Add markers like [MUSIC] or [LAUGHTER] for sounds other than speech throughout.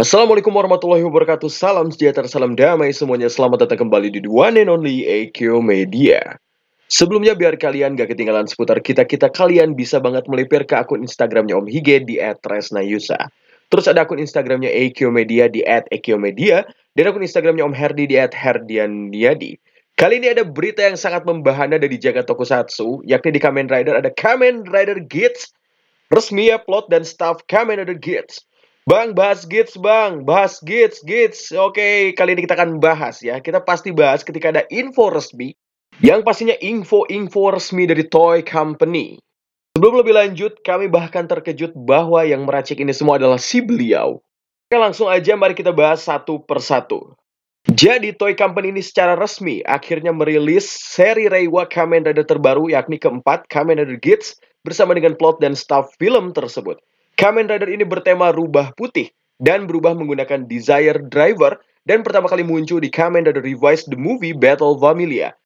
Assalamualaikum warahmatullahi wabarakatuh, salam sejahtera, salam damai semuanya, selamat datang kembali di The One and Only AQ Media. Sebelumnya biar kalian gak ketinggalan seputar kita-kita, kalian bisa banget melipir ke akun Instagramnya Om Hige di @resnayusa. Terus ada akun Instagramnya AQ Media di @AQmedia dan akun Instagramnya Om Herdi di Yadi. Kali ini ada berita yang sangat membahana dari jagat tokusatsu, yakni di Kamen Rider ada Kamen Rider Gates resmi ya plot dan staff Kamen Rider Gates Bang, bahas gits bang, bahas gits, gits. Oke, kali ini kita akan bahas ya. Kita pasti bahas ketika ada info resmi, yang pastinya info-info resmi dari toy company. Sebelum lebih lanjut, kami bahkan terkejut bahwa yang meracik ini semua adalah si beliau. Oke, langsung aja mari kita bahas satu persatu. Jadi, toy company ini secara resmi akhirnya merilis seri Reiwa Kamen Rider terbaru yakni keempat Kamen Rider Gits, bersama dengan plot dan staff film tersebut. Kamen Rider ini bertema rubah putih dan berubah menggunakan Desire Driver dan pertama kali muncul di Kamen Rider Revised The Movie Battle Familia.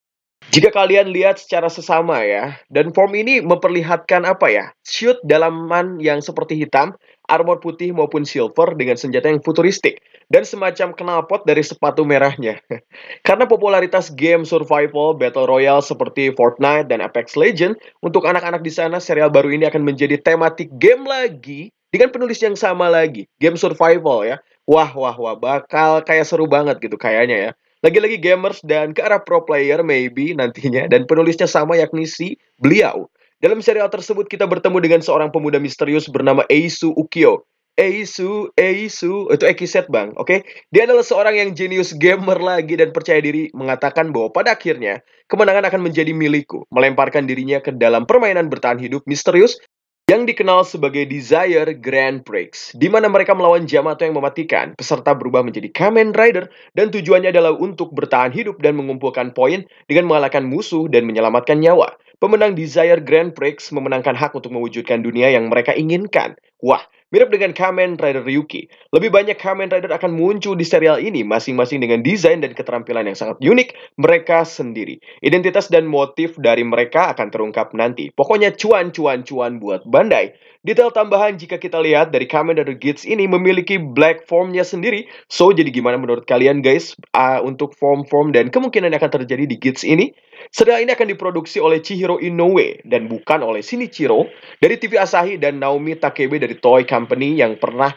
Jika kalian lihat secara sesama ya, dan form ini memperlihatkan apa ya? Shield dalaman yang seperti hitam, armor putih maupun silver dengan senjata yang futuristik dan semacam knalpot dari sepatu merahnya. [LAUGHS] Karena popularitas game survival battle royale seperti Fortnite dan Apex Legends, untuk anak-anak di sana serial baru ini akan menjadi tematik game lagi dengan penulis yang sama lagi, game survival ya. Wah, wah, wah, bakal kayak seru banget gitu kayaknya ya. Lagi-lagi gamers dan ke arah pro player maybe nantinya dan penulisnya sama yakni si beliau. Dalam serial tersebut kita bertemu dengan seorang pemuda misterius bernama Eisu Ukyo. Eisu, Eisu, itu Ekiset bang, oke? Okay? Dia adalah seorang yang jenius gamer lagi dan percaya diri mengatakan bahwa pada akhirnya kemenangan akan menjadi milikku, melemparkan dirinya ke dalam permainan bertahan hidup misterius yang dikenal sebagai Desire Grand Prix, di mana mereka melawan Yamato yang mematikan, peserta berubah menjadi Kamen Rider, dan tujuannya adalah untuk bertahan hidup dan mengumpulkan poin dengan mengalahkan musuh dan menyelamatkan nyawa. Pemenang Desire Grand Prix memenangkan hak untuk mewujudkan dunia yang mereka inginkan. Wah, Mirip dengan Kamen Rider Ryuki, lebih banyak Kamen Rider akan muncul di serial ini masing-masing dengan desain dan keterampilan yang sangat unik mereka sendiri. Identitas dan motif dari mereka akan terungkap nanti. Pokoknya cuan cuan cuan buat Bandai. Detail tambahan jika kita lihat dari Kamen Rider Gates ini memiliki black formnya sendiri. So, jadi gimana menurut kalian guys uh, untuk form-form dan kemungkinan yang akan terjadi di Gates ini? Serial ini akan diproduksi oleh Chihiro Inoue dan bukan oleh Shinichiro dari TV Asahi dan Naomi Takebe dari Toy Company yang pernah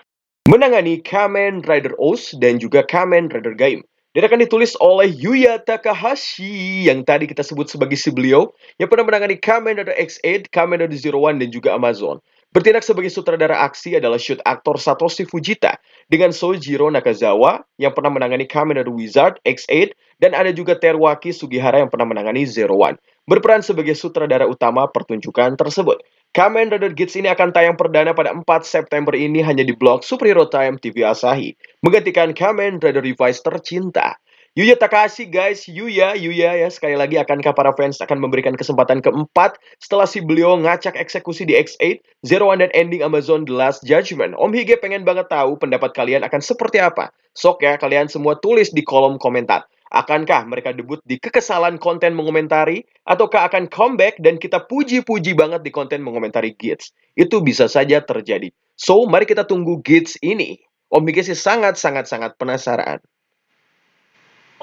menangani Kamen Rider Oz dan juga Kamen Rider Game. Dan akan ditulis oleh Yuya Takahashi yang tadi kita sebut sebagai si beliau yang pernah menangani Kamen Rider X8, Kamen Rider Zero One dan juga Amazon. Bertindak sebagai sutradara aksi adalah shoot aktor Satoshi Fujita dengan Sojiro Nakazawa yang pernah menangani Kamen Rider Wizard X8 dan ada juga Terwaki Sugihara yang pernah menangani Zero One. Berperan sebagai sutradara utama pertunjukan tersebut. Kamen Rider Gits ini akan tayang perdana pada 4 September ini hanya di blog Superhero Time TV Asahi, menggantikan Kamen Rider Revice tercinta. Yuya Takashi guys, Yuya, Yuya ya sekali lagi akankah para fans akan memberikan kesempatan keempat setelah si beliau ngacak eksekusi di X8, Zero One dan ending Amazon The Last Judgment. Om Hige pengen banget tahu pendapat kalian akan seperti apa. Sok ya kalian semua tulis di kolom komentar. Akankah mereka debut di kekesalan konten mengomentari? Ataukah akan comeback dan kita puji-puji banget di konten mengomentari Gates? Itu bisa saja terjadi. So, mari kita tunggu Gates ini. Om Hige sih sangat-sangat-sangat penasaran.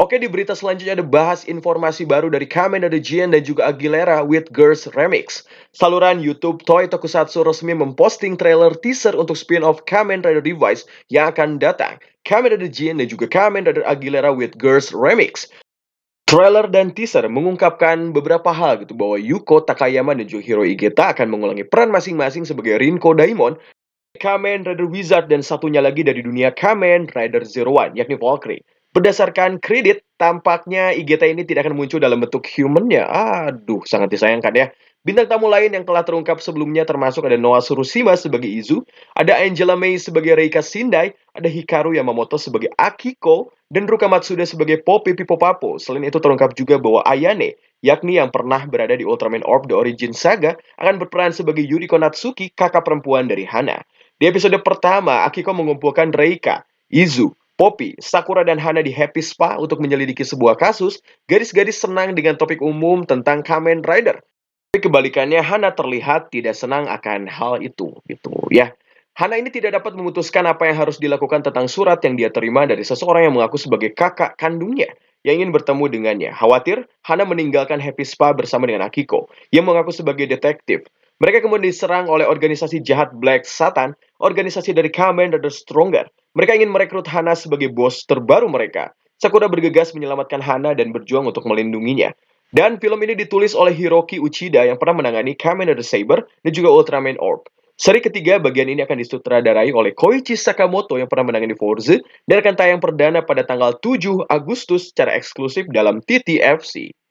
Oke, di berita selanjutnya ada bahas informasi baru dari Kamen Rider Gian dan juga Aguilera with Girls Remix. Saluran YouTube Toy Tokusatsu resmi memposting trailer teaser untuk spin-off Kamen Rider Device yang akan datang. Kamen Rider Gian dan juga Kamen Rider Aguilera with Girls Remix. Trailer dan teaser mengungkapkan beberapa hal gitu bahwa Yuko Takayama dan juga Hiro Igeta akan mengulangi peran masing-masing sebagai Rinko Daimon, Kamen Rider Wizard dan satunya lagi dari dunia Kamen Rider Zero One yakni Valkyrie. Berdasarkan kredit, tampaknya IGT ini tidak akan muncul dalam bentuk human ya. Aduh, sangat disayangkan ya. Bintang tamu lain yang telah terungkap sebelumnya termasuk ada Noah Surushima sebagai Izu, ada Angela May sebagai Reika Sindai, ada Hikaru Yamamoto sebagai Akiko, dan Ruka Matsuda sebagai Poppy Pipopapo. Selain itu terungkap juga bahwa Ayane, yakni yang pernah berada di Ultraman Orb The Origin Saga, akan berperan sebagai Yuriko Natsuki, kakak perempuan dari Hana. Di episode pertama, Akiko mengumpulkan Reika, Izu, Poppy, Sakura dan Hana di Happy Spa untuk menyelidiki sebuah kasus, gadis-gadis senang dengan topik umum tentang Kamen Rider. Tapi kebalikannya Hana terlihat tidak senang akan hal itu gitu ya. Hana ini tidak dapat memutuskan apa yang harus dilakukan tentang surat yang dia terima dari seseorang yang mengaku sebagai kakak kandungnya yang ingin bertemu dengannya. Khawatir, Hana meninggalkan Happy Spa bersama dengan Akiko, yang mengaku sebagai detektif. Mereka kemudian diserang oleh organisasi jahat Black Satan, organisasi dari Kamen Rider Stronger, mereka ingin merekrut Hana sebagai bos terbaru mereka. Sakura bergegas menyelamatkan Hana dan berjuang untuk melindunginya. Dan film ini ditulis oleh Hiroki Uchida yang pernah menangani Kamen Rider Saber dan juga Ultraman Orb. Seri ketiga bagian ini akan disutradarai oleh Koichi Sakamoto yang pernah menangani Forza dan akan tayang perdana pada tanggal 7 Agustus secara eksklusif dalam TTFC.